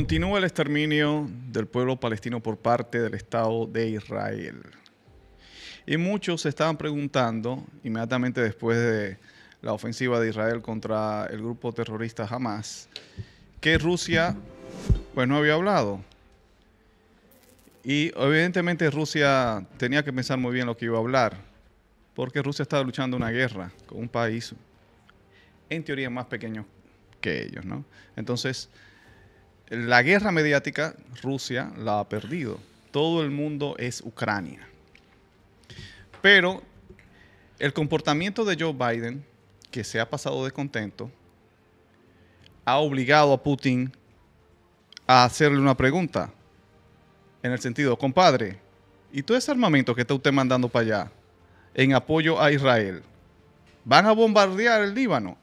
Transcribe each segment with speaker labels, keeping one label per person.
Speaker 1: Continúa el exterminio del pueblo palestino por parte del Estado de Israel. Y muchos se estaban preguntando, inmediatamente después de la ofensiva de Israel contra el grupo terrorista Hamas, que Rusia pues no había hablado. Y evidentemente Rusia tenía que pensar muy bien lo que iba a hablar, porque Rusia estaba luchando una guerra con un país en teoría más pequeño que ellos, ¿no? Entonces, la guerra mediática Rusia la ha perdido. Todo el mundo es Ucrania. Pero el comportamiento de Joe Biden, que se ha pasado de contento, ha obligado a Putin a hacerle una pregunta. En el sentido, compadre, ¿y todo ese armamento que está usted mandando para allá en apoyo a Israel? ¿Van a bombardear el Líbano?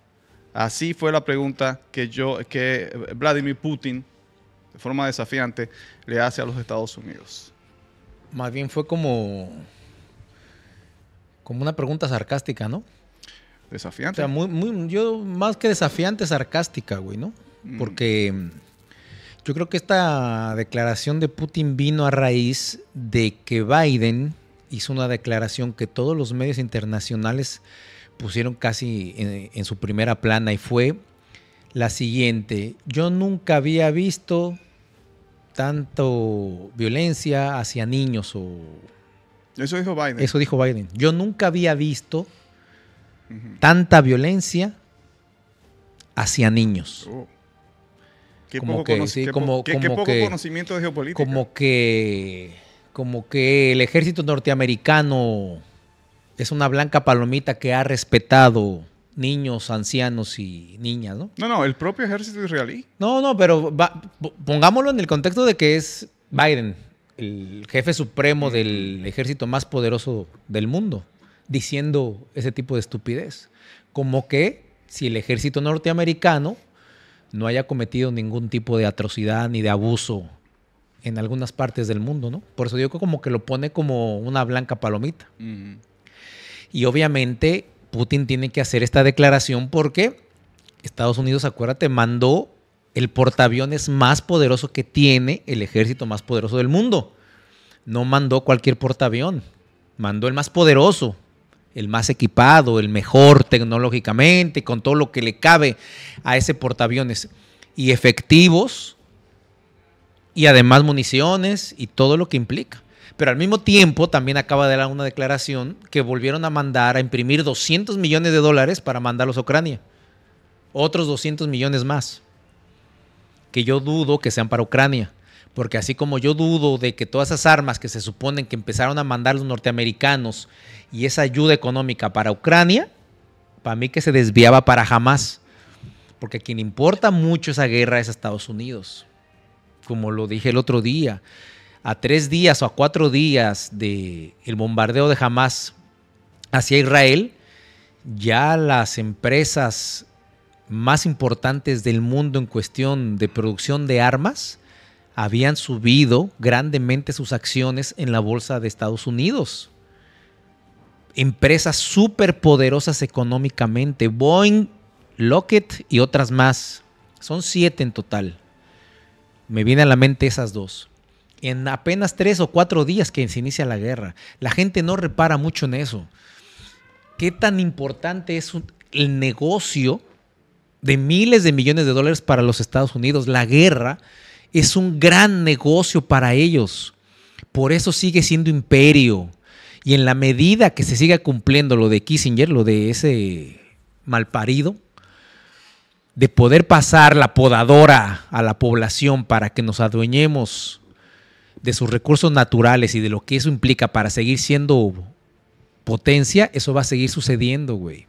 Speaker 1: Así fue la pregunta que, yo, que Vladimir Putin forma desafiante le hace a los Estados Unidos. Más bien fue como,
Speaker 2: como una pregunta sarcástica, ¿no? Desafiante. O sea, muy, yo más que desafiante, sarcástica, güey, ¿no? Mm. Porque mm, yo creo que esta declaración de Putin vino a raíz de que Biden hizo una declaración que todos los medios internacionales pusieron casi en, su primera plana y fue la siguiente. Yo nunca había visto tanto violencia hacia niños
Speaker 1: Eso dijo Biden. Eso
Speaker 2: dijo Biden. Yo nunca había visto tanta violencia hacia niños.
Speaker 1: como que, conocimiento de geopolítica.
Speaker 2: como que el ejército norteamericano es una blanca palomita que ha respetado niños, ancianos y niñas, ¿no? No, no, el propio ejército israelí. No, no, pero pongámoslo en el contexto de que es Biden, el jefe supremo del ejército más poderoso del mundo, diciendo ese tipo de estupidez. Como que si el ejército norteamericano no haya cometido ningún tipo de atrocidad ni de abuso en algunas partes del mundo, ¿no? Por eso digo que como que lo pone como una blanca palomita. Y obviamente Putin tiene que hacer esta declaración porque Estados Unidos, acuérdate, mandó el portaaviones más poderoso que tiene el ejército más poderoso del mundo. No mandó cualquier portaavión, mandó el más poderoso, el más equipado, el mejor tecnológicamente, con todo lo que le cabe a ese portaaviones. Y efectivos, y además municiones, y todo lo que implica. Pero al mismo tiempo también acaba de dar una declaración que volvieron a mandar a imprimir 200 millones de dólares para mandarlos a Ucrania. Otros 200 millones más. Que yo dudo que sean para Ucrania. Porque así como yo dudo de que todas esas armas que se suponen que empezaron a mandar los norteamericanos y esa ayuda económica para Ucrania, para mí que se desviaba para jamás. Porque a quien importa mucho esa guerra es a Estados Unidos. Como lo dije el otro día, a tres días o a cuatro días del bombardeo de Hamas hacia Israel, ya las empresas más importantes del mundo en cuestión de producción de armas habían subido grandemente sus acciones en la bolsa de Estados Unidos. Empresas súper poderosas económicamente, Boeing, Lockheed y otras más. Son siete en total. Me vienen a la mente esas dos en apenas tres o cuatro días que se inicia la guerra. La gente no repara mucho en eso. ¿Qué tan importante es el negocio de miles de millones de dólares para los Estados Unidos? La guerra es un gran negocio para ellos. Por eso sigue siendo imperio. Y en la medida que se siga cumpliendo lo de Kissinger, lo de ese malparido, de poder pasar la podadora a la población para que nos adueñemos de sus recursos naturales y de lo que eso implica para seguir siendo potencia, eso va a seguir sucediendo, güey.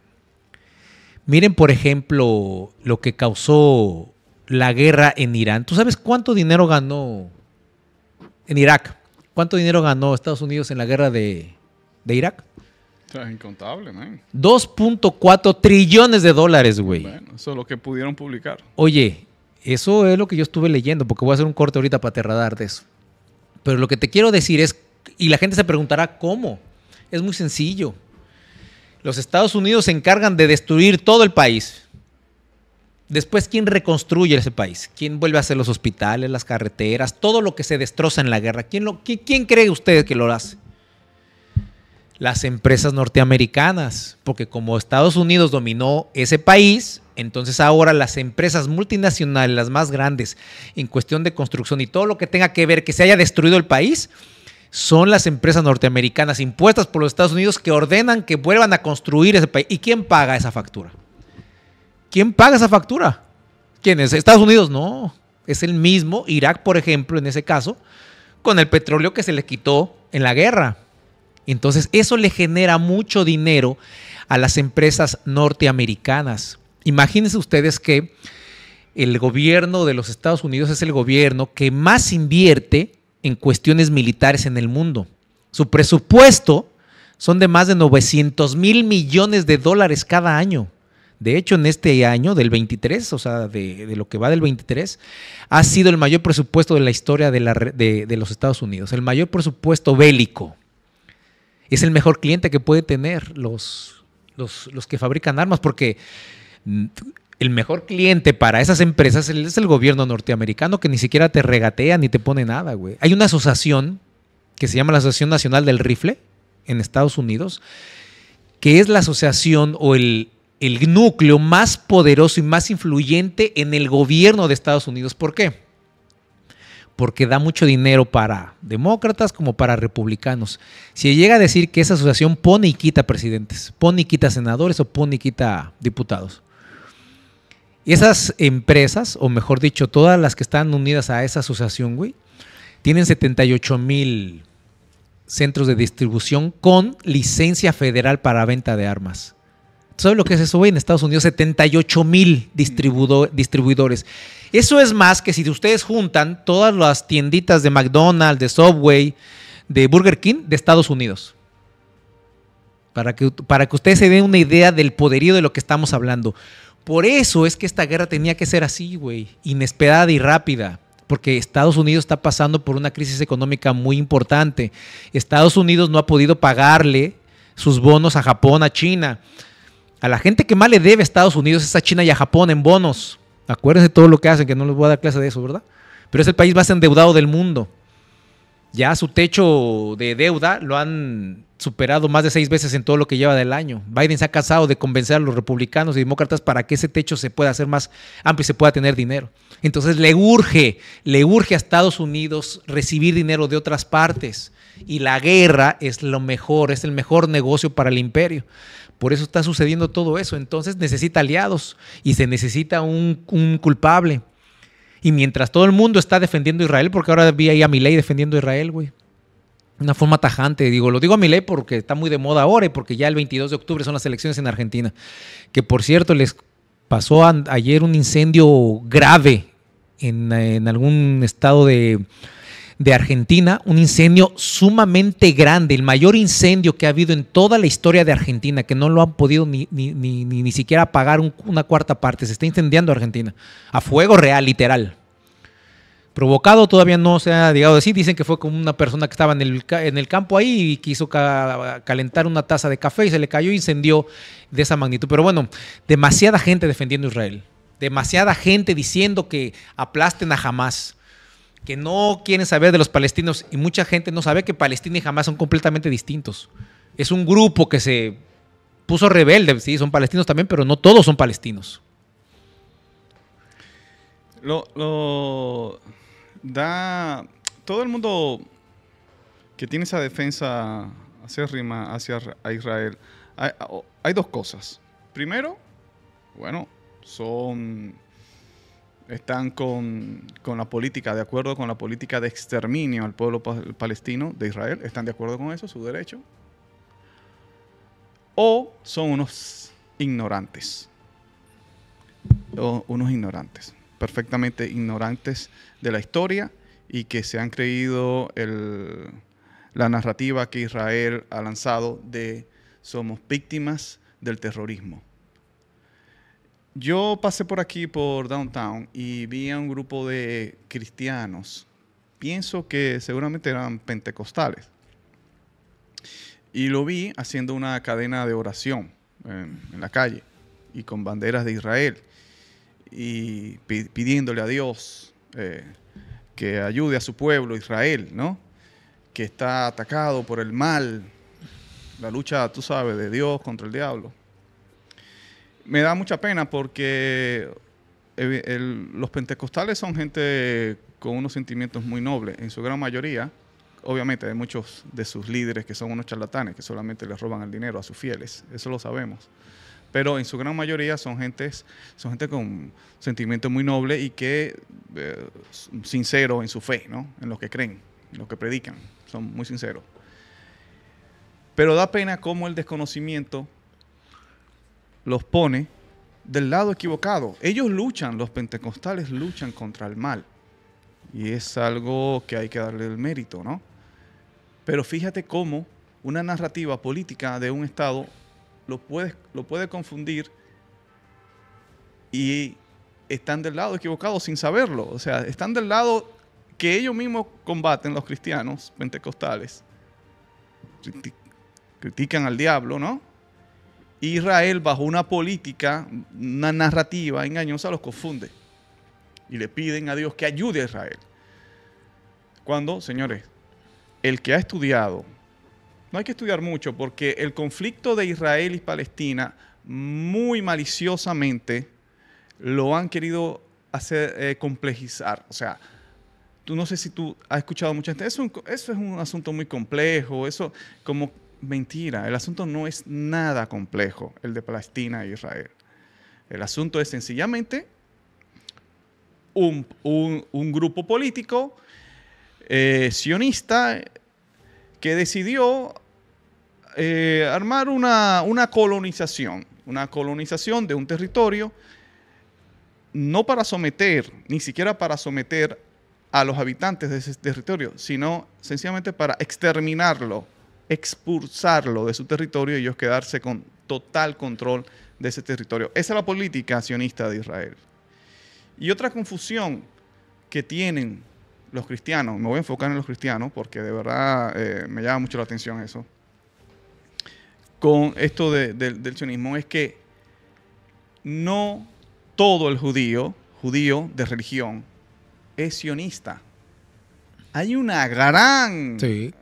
Speaker 2: Miren, por ejemplo, lo que causó la guerra en Irán. ¿Tú sabes cuánto dinero ganó en Irak? ¿Cuánto dinero ganó Estados Unidos en la guerra de, Irak?
Speaker 1: Es incontable, man.
Speaker 2: 2.4 trillones de dólares, güey.
Speaker 1: eso es lo que pudieron publicar.
Speaker 2: Oye, eso es lo que yo estuve leyendo, porque voy a hacer un corte ahorita para aterradar de eso. Pero lo que te quiero decir es, y la gente se preguntará, ¿cómo? Es muy sencillo. Los Estados Unidos se encargan de destruir todo el país. Después, ¿quién reconstruye ese país? ¿Quién vuelve a hacer los hospitales, las carreteras, todo lo que se destroza en la guerra? ¿Quién, cree usted que lo hace? las empresas norteamericanas, porque como Estados Unidos dominó ese país, entonces ahora las empresas multinacionales, las más grandes en cuestión de construcción y todo lo que tenga que ver que se haya destruido el país, son las empresas norteamericanas impuestas por los Estados Unidos que ordenan que vuelvan a construir ese país. ¿Y quién paga esa factura? ¿Quién paga esa factura? ¿Quién es? Estados Unidos no. Es el mismo Irak, por ejemplo, en ese caso, con el petróleo que se le quitó en la guerra. Entonces eso le genera mucho dinero a las empresas norteamericanas. Imagínense ustedes que el gobierno de los Estados Unidos es el gobierno que más invierte en cuestiones militares en el mundo. Su presupuesto son de más de 900 mil millones de dólares cada año. De hecho, en este año del 23, o sea, de, lo que va del 23, ha sido el mayor presupuesto de la historia de los Estados Unidos, el mayor presupuesto bélico es el mejor cliente que puede tener los, los, que fabrican armas, porque el mejor cliente para esas empresas es el gobierno norteamericano que ni siquiera te regatea ni te pone nada, güey. Hay una asociación que se llama la Asociación Nacional del Rifle en Estados Unidos, que es la asociación o el, el núcleo más poderoso y más influyente en el gobierno de Estados Unidos. ¿Por qué? porque da mucho dinero para demócratas como para republicanos. Si llega a decir que esa asociación pone y quita presidentes, pone y quita senadores o pone y quita diputados. Esas empresas, o mejor dicho, todas las que están unidas a esa asociación, güey, tienen 78 mil centros de distribución con licencia federal para venta de armas. ¿Saben lo que es eso, güey? En Estados Unidos, 78 mil distribuidores. Eso es más que si ustedes juntan todas las tienditas de McDonald's, de Subway, de Burger King de Estados Unidos. Para que, para que ustedes se den una idea del poderío de lo que estamos hablando. Por eso es que esta guerra tenía que ser así, güey, inesperada y rápida, porque Estados Unidos está pasando por una crisis económica muy importante. Estados Unidos no ha podido pagarle sus bonos a Japón, a China. A la gente que más le debe a Estados Unidos es a China y a Japón en bonos. Acuérdense todo lo que hacen, que no les voy a dar clase de eso, ¿verdad? Pero es el país más endeudado del mundo. Ya su techo de deuda lo han superado más de seis veces en todo lo que lleva del año. Biden se ha cansado de convencer a los republicanos y demócratas para que ese techo se pueda hacer más amplio y se pueda tener dinero. Entonces le urge, le urge a Estados Unidos recibir dinero de otras partes. Y la guerra es lo mejor, es el mejor negocio para el imperio. Por eso está sucediendo todo eso. Entonces necesita aliados y se necesita un, culpable. Y mientras todo el mundo está defendiendo a Israel, porque ahora vi ahí a Milei defendiendo a Israel, güey. Una forma tajante, digo, lo digo a Milei porque está muy de moda ahora y porque ya el 22 de octubre son las elecciones en Argentina. Que por cierto, les pasó ayer un incendio grave en algún estado de, de Argentina, un incendio sumamente grande, el mayor incendio que ha habido en toda la historia de Argentina, que no lo han podido ni, siquiera apagar una cuarta parte, se está incendiando Argentina, a fuego real, literal. Provocado todavía no se ha llegado a decir, dicen que fue como una persona que estaba en el, campo ahí y quiso calentar una taza de café y se le cayó y incendió de esa magnitud. Pero bueno, demasiada gente defendiendo Israel demasiada gente diciendo que aplasten a Hamas que no quieren saber de los palestinos y mucha gente no sabe que Palestina y jamás son completamente distintos. Es un grupo que se puso rebelde, sí, son palestinos también, pero no todos son palestinos.
Speaker 1: Lo, da todo el mundo que tiene esa defensa hacia hacia Israel. hay dos cosas. Primero, bueno, son están con, la política, de acuerdo con la política de exterminio al pueblo palestino de Israel, están de acuerdo con eso, su derecho, o son unos ignorantes, o unos ignorantes, perfectamente ignorantes de la historia y que se han creído la narrativa que Israel ha lanzado de somos víctimas del terrorismo. Yo pasé por aquí, por Downtown, y vi a un grupo de cristianos. Pienso que seguramente eran pentecostales. Y lo vi haciendo una cadena de oración en, la calle y con banderas de Israel y pidiéndole a Dios eh, que ayude a su pueblo Israel, ¿no? Que está atacado por el mal, la lucha, tú sabes, de Dios contra el diablo me da mucha pena porque eh, los pentecostales son gente con unos sentimientos muy nobles, en su gran mayoría. Obviamente hay muchos de sus líderes que son unos charlatanes, que solamente les roban el dinero a sus fieles, eso lo sabemos. Pero en su gran mayoría son, gentes, son gente con sentimientos muy nobles y que son eh, sinceros en su fe, ¿no? en lo que creen, en lo que predican, son muy sinceros. Pero da pena cómo el desconocimiento los pone del lado equivocado. Ellos luchan, los pentecostales luchan contra el mal. Y es algo que hay que darle el mérito, ¿no? Pero fíjate cómo una narrativa política de un Estado lo puede, lo puede confundir y están del lado equivocado sin saberlo. O sea, están del lado que ellos mismos combaten, los cristianos pentecostales. Critican al diablo, ¿no? Israel, bajo una política, una narrativa engañosa, los confunde. Y le piden a Dios que ayude a Israel. Cuando, señores, el que ha estudiado, no hay que estudiar mucho porque el conflicto de Israel y Palestina muy maliciosamente lo han querido hacer eh, complejizar. O sea, tú no sé si tú has escuchado mucha gente, eso, eso es un asunto muy complejo, eso como mentira. El asunto no es nada complejo, el de Palestina e Israel. El asunto es sencillamente un, grupo político eh, sionista que decidió eh, armar una, una colonización, una colonización de un territorio, no para someter, ni siquiera para someter a los habitantes de ese territorio, sino sencillamente para exterminarlo expulsarlo de su territorio y ellos quedarse con total control de ese territorio. Esa es la política sionista de Israel. Y otra confusión que tienen los cristianos, me voy a enfocar en los cristianos porque de verdad eh, me llama mucho la atención eso, con esto del sionismo es que no todo el judío, judío de religión, es sionista hay una gran,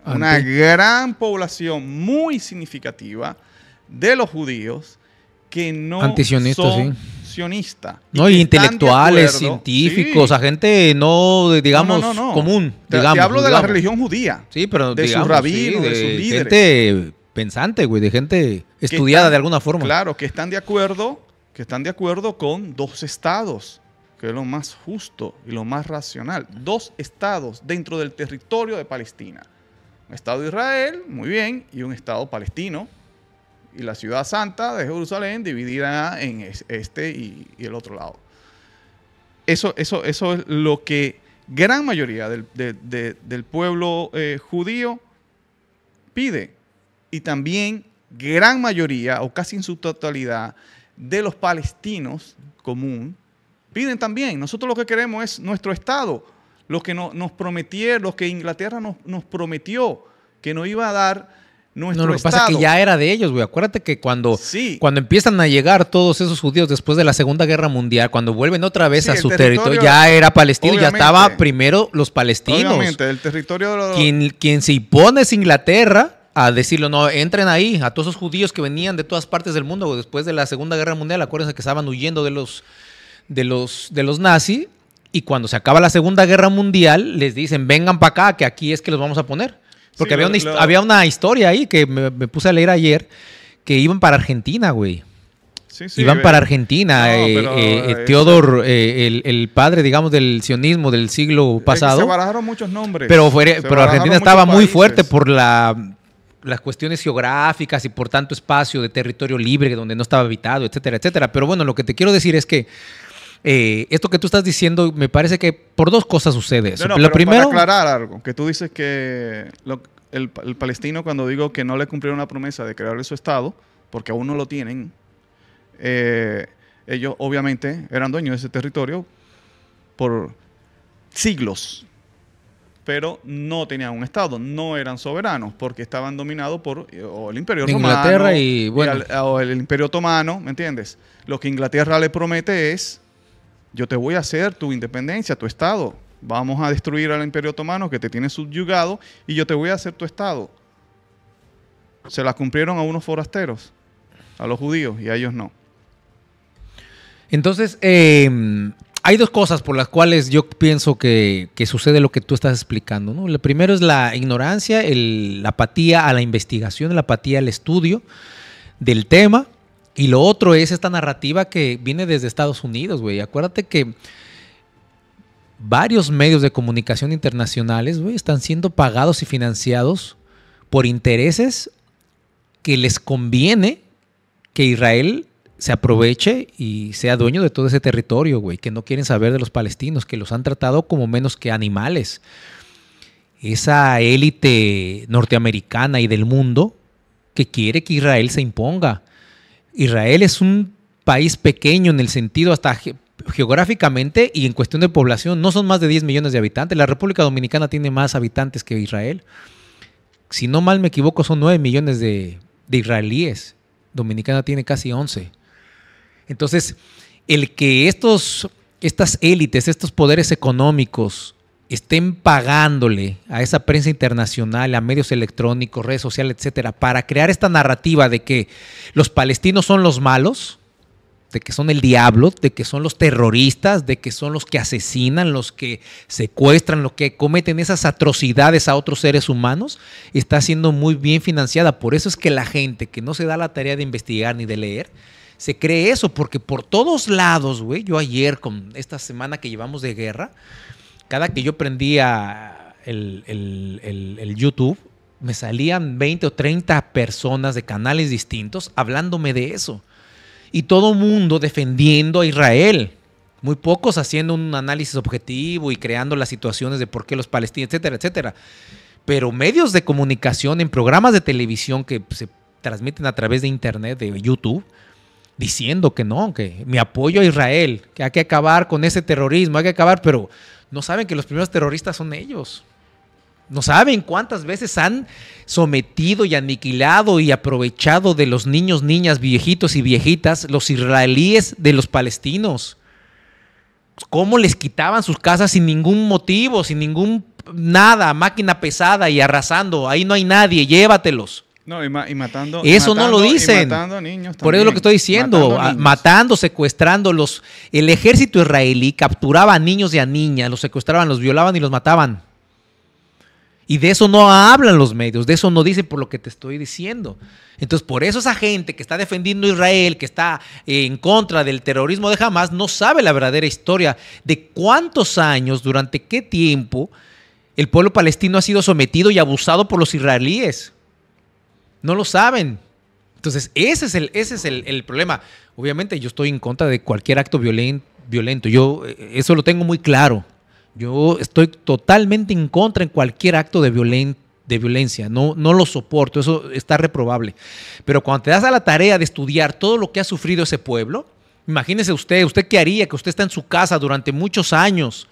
Speaker 1: una gran población muy significativa de los judíos que no Antisionistas, son sí. sionistas. No, y intelectuales, científicos, a
Speaker 2: gente no, digamos, común. digamos, hablo de la religión
Speaker 1: judía. Sí, pero de sus de, sus líderes.
Speaker 2: Gente pensante, güey, de gente estudiada de alguna forma. Claro,
Speaker 1: que están de acuerdo, que están de acuerdo con dos estados que es lo más justo y lo más racional. Dos estados dentro del territorio de Palestina. Un estado de Israel, muy bien, y un estado palestino. Y la ciudad santa de Jerusalén dividida en este y, el otro lado. Eso, eso, eso es lo que gran mayoría del, pueblo eh, judío pide. Y también gran mayoría, o casi en su totalidad, de los palestinos común, piden también. Nosotros lo que queremos es nuestro Estado, lo que nos prometieron, lo que Inglaterra nos, prometió que nos iba a dar nuestro Estado. no, lo que pasa es que ya
Speaker 2: era de ellos, güey. Acuérdate que cuando, cuando empiezan a llegar todos esos judíos después de la Segunda Guerra Mundial, cuando vuelven otra vez a su territorio, ya era palestino, ya estaba primero los palestinos. Obviamente, el territorio de quien se impone es Inglaterra a decirlo, no, entren ahí, a todos esos judíos que venían de todas partes del mundo después de la Segunda Guerra Mundial, acuérdense que estaban huyendo de los de los, de los nazis y cuando se acaba la Segunda Guerra Mundial les dicen, vengan para acá, que aquí es que los vamos a poner. Porque había, una, había una historia ahí que me, puse a leer ayer que iban para Argentina, güey.
Speaker 1: Sí, sí, iban para eh,
Speaker 2: Argentina. Eh, eh, Teodor, este, el, padre, digamos, del sionismo del siglo pasado. se
Speaker 1: barajaron muchos nombres. Pero, pero Argentina estaba muy fuerte
Speaker 2: por la las cuestiones geográficas y por tanto espacio de territorio libre donde no estaba habitado, etcétera, etcétera. Pero bueno, lo que te quiero decir es que eh, esto que tú estás diciendo me parece que por dos cosas sucede lo primero, para aclarar
Speaker 1: algo, que tú dices que el, palestino cuando digo que no le cumplieron la promesa de crearle su Estado, porque aún no lo tienen, eh, ellos obviamente eran dueños de ese territorio por siglos, pero no tenían un Estado, no eran soberanos, porque estaban dominados por eh, o el Imperio Romano. Inglaterra y, bueno. o el Imperio Otomano, ¿me entiendes? Lo que Inglaterra le promete es yo te voy a hacer tu independencia, tu Estado. Vamos a destruir al Imperio Otomano que te tiene subyugado y yo te voy a hacer tu Estado. Se la cumplieron a unos forasteros, a los judíos, y a ellos no.
Speaker 2: Entonces, eh, hay dos cosas por las cuales yo pienso que, sucede lo que tú estás explicando. ¿no? Lo primero es la ignorancia, la apatía a la investigación, la apatía al estudio del tema. Y lo otro es esta narrativa que viene desde Estados Unidos, güey. Acuérdate que varios medios de comunicación internacionales, güey, están siendo pagados y financiados por intereses que les conviene que Israel se aproveche y sea dueño de todo ese territorio, güey, que no quieren saber de los palestinos, que los han tratado como menos que animales. Esa élite norteamericana y del mundo que quiere que Israel se imponga Israel es un país pequeño en el sentido hasta geográficamente y en cuestión de población, no son más de 10 millones de habitantes. La República Dominicana tiene más habitantes que Israel. Si no mal me equivoco, son 9 millones de, israelíes. Dominicana tiene casi 11. Entonces, el que estos, estas élites, estos poderes económicos estén pagándole a esa prensa internacional, a medios electrónicos, redes sociales, etcétera, para crear esta narrativa de que los palestinos son los malos, de que son el diablo, de que son los terroristas, de que son los que asesinan, los que secuestran, los que cometen esas atrocidades a otros seres humanos, está siendo muy bien financiada. Por eso es que la gente que no se da la tarea de investigar ni de leer, se cree eso, porque por todos lados, güey, yo ayer con esta semana que llevamos de guerra, cada que yo prendía el, YouTube, me salían 20 o 30 personas de canales distintos hablándome de eso. Y todo mundo defendiendo a Israel. Muy pocos haciendo un análisis objetivo y creando las situaciones de por qué los palestinos, etcétera, etcétera. Pero medios de comunicación en programas de televisión que se transmiten a través de internet, de YouTube, diciendo que no, que me apoyo a Israel, que hay que acabar con ese terrorismo, hay que acabar, pero no saben que los primeros terroristas son ellos. No saben cuántas veces han sometido y aniquilado y aprovechado de los niños, niñas, viejitos y viejitas, los israelíes de los palestinos. Cómo les quitaban sus casas sin ningún motivo, sin ningún nada, máquina pesada y arrasando. Ahí no hay nadie, llévatelos.
Speaker 1: No, y, matando. Eso no lo dicen. Por eso es lo que
Speaker 2: estoy diciendo. Matando, secuestrando los, El ejército israelí capturaba a niños y a niñas, los secuestraban, los violaban y los mataban. Y de eso no hablan los medios, de eso no dicen por lo que te estoy diciendo. Entonces, por eso esa gente que está defendiendo Israel, que está eh, en contra del terrorismo de Hamas, no sabe la verdadera historia de cuántos años, durante qué tiempo el pueblo palestino ha sido sometido y abusado por los israelíes. No lo saben. Entonces, ese es el, ese es el, problema. Obviamente, yo estoy en contra de cualquier acto violento. Yo eh, eso lo tengo muy claro. Yo estoy totalmente en contra en cualquier acto de, de violencia. No, no lo soporto. Eso está reprobable. Pero cuando te das a la tarea de estudiar todo lo que ha sufrido ese pueblo, imagínese usted, ¿usted qué haría? Que usted está en su casa durante muchos años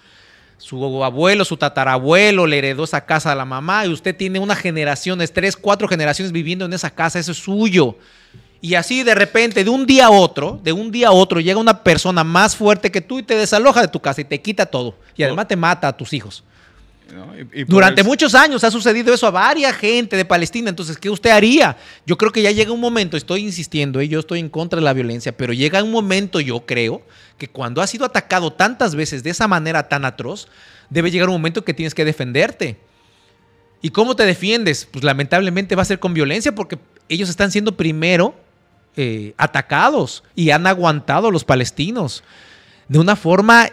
Speaker 2: su abuelo, su tatarabuelo le heredó esa casa a la mamá y usted tiene unas generaciones, tres, cuatro generaciones viviendo en esa casa, eso es suyo. Y así de repente, de un día a otro, de un día a otro, llega una persona más fuerte que tú y te desaloja de tu casa y te quita todo. Y además te mata a tus hijos. Durante muchos años ha sucedido eso a varias gente de Palestina. Entonces, ¿qué usted haría? Yo creo que ya llega un momento, estoy insistiendo, yo estoy en contra de la violencia, pero llega un momento, yo creo, que cuando ha sido atacado tantas veces de esa manera tan atroz, debe llegar un momento que tienes que defenderte. ¿Y cómo te defiendes? Pues lamentablemente va a ser con violencia porque ellos están siendo primero eh, atacados y han aguantado a los palestinos de una forma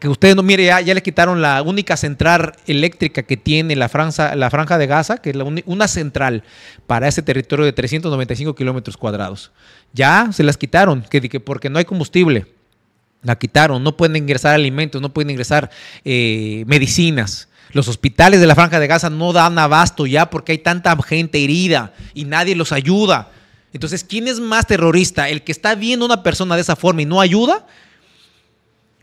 Speaker 2: que ustedes no, mire, ya, le quitaron la única central eléctrica que tiene la, la franja de Gaza, que es una central para ese territorio de 395 kilómetros cuadrados. Ya se las quitaron, que, porque no hay combustible. La quitaron, no pueden ingresar alimentos, no pueden ingresar eh, medicinas. Los hospitales de la franja de Gaza no dan abasto ya porque hay tanta gente herida y nadie los ayuda. Entonces, ¿quién es más terrorista? ¿El que está viendo a una persona de esa forma y no ayuda?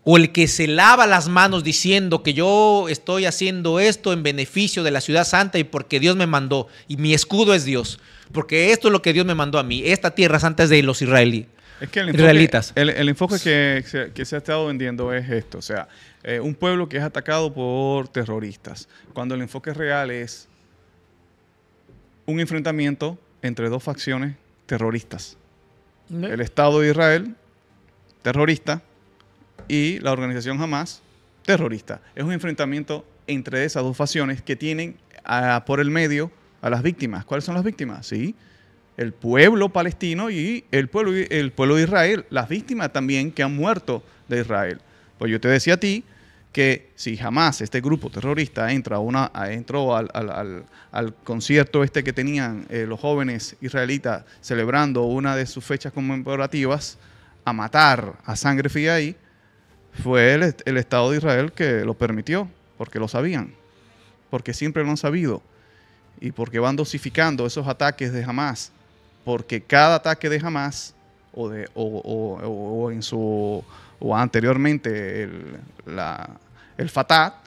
Speaker 2: o el que se lava las manos diciendo que yo estoy haciendo esto en beneficio de la ciudad santa y porque Dios me mandó, y mi escudo es Dios, porque esto es lo que Dios me mandó a mí, esta tierra santa es de los israelíes. Es el enfoque, israelitas.
Speaker 1: El, enfoque que, se, ha estado vendiendo es esto, o sea, eh, un pueblo que es atacado por terroristas, cuando el enfoque real es un enfrentamiento entre dos facciones terroristas. El Estado de Israel, terrorista, y la organización Hamas terrorista. Es un enfrentamiento entre esas dos facciones que tienen por el medio a las víctimas. ¿Cuáles son las víctimas? Sí, el pueblo palestino y el pueblo, el pueblo de Israel, las víctimas también que han muerto de Israel. Pues yo te decía a ti que si jamás este grupo terrorista entra una, entró al, al, al, concierto este que tenían eh, los jóvenes israelitas celebrando una de sus fechas conmemorativas, a matar a sangre fría ahí, fue el, Estado de Israel que lo permitió, porque lo sabían, porque siempre lo han sabido, y porque van dosificando esos ataques de Hamas, porque cada ataque de Hamas, o, de, o, o, en su, o anteriormente el, la, el Fatah,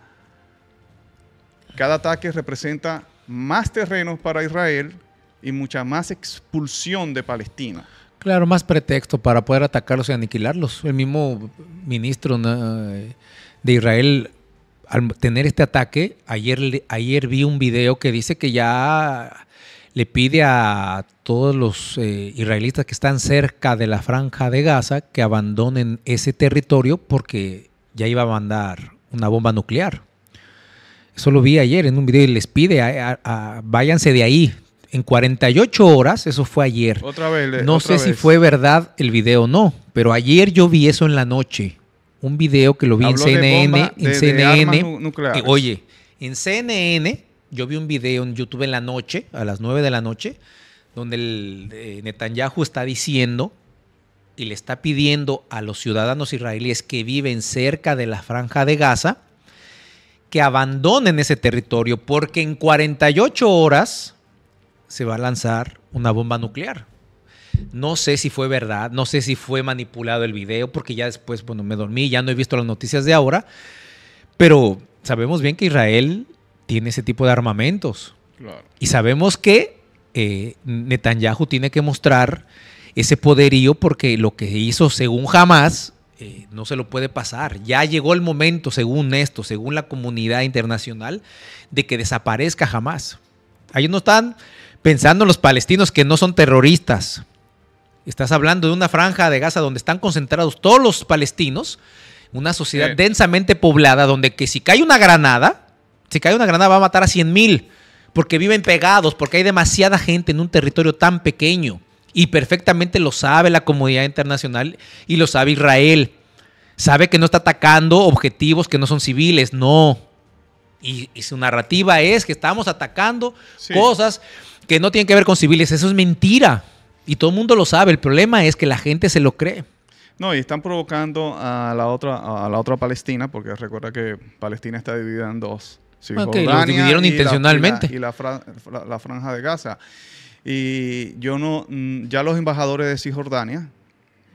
Speaker 1: cada ataque representa más terrenos para Israel y mucha más expulsión de Palestina.
Speaker 2: Claro, más pretexto para poder atacarlos y aniquilarlos. El mismo ministro de Israel, al tener este ataque, ayer, ayer vi un video que dice que ya le pide a todos los eh, israelitas que están cerca de la franja de Gaza que abandonen ese territorio porque ya iba a mandar una bomba nuclear. Eso lo vi ayer en un video y les pide, váyanse de ahí, en 48 horas, eso fue ayer.
Speaker 1: Otra vez. No sé si fue
Speaker 2: verdad el video o no, pero ayer yo vi eso en la noche. Un video que lo vi en CNN. en CNN. Eh, oye, en CNN, yo vi un video en YouTube en la noche, a las 9 de la noche, donde el, eh, Netanyahu está diciendo y le está pidiendo a los ciudadanos israelíes que viven cerca de la franja de Gaza que abandonen ese territorio porque en 48 horas se va a lanzar una bomba nuclear. No sé si fue verdad, no sé si fue manipulado el video, porque ya después, bueno, me dormí, ya no he visto las noticias de ahora, pero sabemos bien que Israel tiene ese tipo de armamentos. Y sabemos que eh, Netanyahu tiene que mostrar ese poderío porque lo que hizo según Hamas eh, no se lo puede pasar. Ya llegó el momento, según esto, según la comunidad internacional, de que desaparezca Hamas. Ahí no están pensando en los palestinos que no son terroristas. Estás hablando de una franja de Gaza donde están concentrados todos los palestinos, una sociedad densamente poblada donde que si cae una granada, si cae una granada va a matar a 100 mil, porque viven pegados, porque hay demasiada gente en un territorio tan pequeño. Y perfectamente lo sabe la comunidad internacional y lo sabe Israel. Sabe que no está atacando objetivos que no son civiles, no. Y, su narrativa es que estamos atacando cosas que no tienen que ver con civiles, eso es mentira. Y todo el mundo lo sabe. El problema es que la gente se lo cree.
Speaker 1: No, y están provocando a la otra, a la otra Palestina, porque recuerda que Palestina está dividida en dos. Sí, okay, dividieron intencionalmente. y, la, franja de Gaza. Y yo no, mm, ya los embajadores de Cisjordania,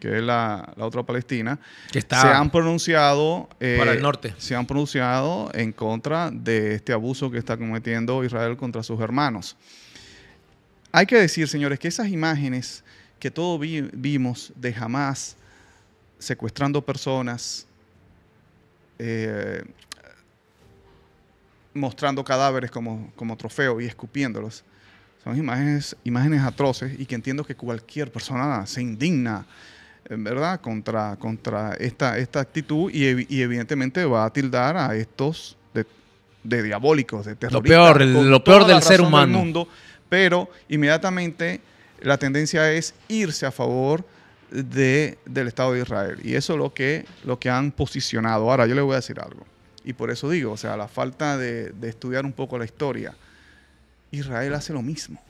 Speaker 1: que es la, otra Palestina, se han pronunciado eh, para el norte. Se han pronunciado en contra de este abuso que está cometiendo Israel contra sus hermanos. Hay que decir, señores, que esas imágenes que todos vimos de jamás secuestrando personas, eh, mostrando cadáveres como, como trofeo y escupiéndolos, son imágenes, imágenes atroces y que entiendo que cualquier persona se indigna, ¿verdad?, contra, contra esta, esta actitud y, evidentemente va a tildar a estos de, diabólicos, de terroristas. Lo peor, lo peor del ser humano pero inmediatamente la tendencia es irse a favor de, del Estado de Israel. Y eso es lo que, lo que han posicionado. Ahora, yo le voy a decir algo. Y por eso digo, o sea, la falta de, de estudiar un poco la historia. Israel hace lo mismo.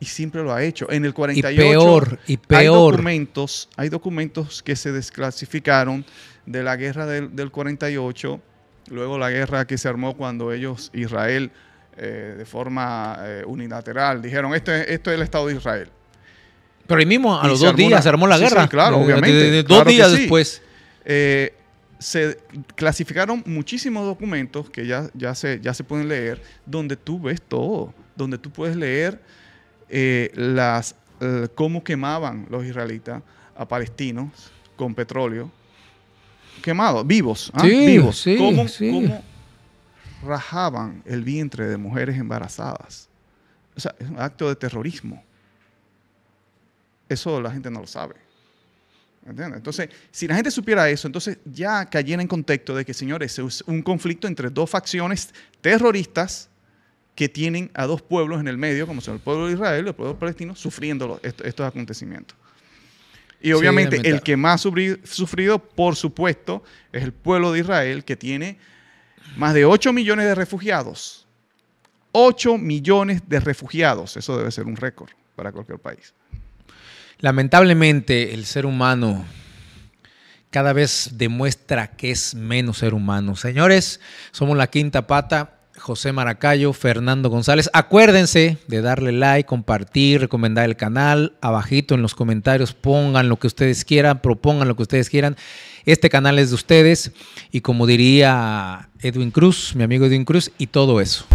Speaker 1: Y siempre lo ha hecho. En el 48 y peor, y peor. hay documentos, hay documentos que se desclasificaron de la guerra del, del 48, luego la guerra que se armó cuando ellos, Israel, eh, de forma eh, unilateral. Dijeron, esto es, esto el Estado de Israel.
Speaker 2: Pero ahí mismo, a los dos días, se armó la guerra. Sí, claro, obviamente. dos días después.
Speaker 1: Eh, se clasificaron muchísimos documentos que ya, ya, se, ya se pueden leer, donde tú ves todo, donde tú puedes leer las, cómo quemaban los israelitas a palestinos con petróleo, quemados, vivos, ¿ah? vivos. Cómo, cómo rajaban el vientre de mujeres embarazadas. O sea, es un acto de terrorismo. Eso la gente no lo sabe. Entonces, si la gente supiera eso, entonces ya cayera en contexto de que, señores, es un conflicto entre dos facciones terroristas que tienen a dos pueblos en el medio, como son el pueblo de Israel y el pueblo palestino, sufriendo estos, acontecimientos. Y obviamente el que más ha sufrido, por supuesto, es el pueblo de Israel, que tiene más de 8 millones de refugiados. 8 millones de refugiados. Eso debe ser un récord para cualquier país.
Speaker 2: Lamentablemente el ser humano cada vez demuestra que es menos ser humano. Señores, somos la quinta pata. José Maracayo, Fernando González. Acuérdense de darle like, compartir, recomendar el canal. Abajito en los comentarios pongan lo que ustedes quieran, propongan lo que ustedes quieran. Este canal es de ustedes y como diría Edwin Cruz, mi amigo Edwin Cruz, y todo eso.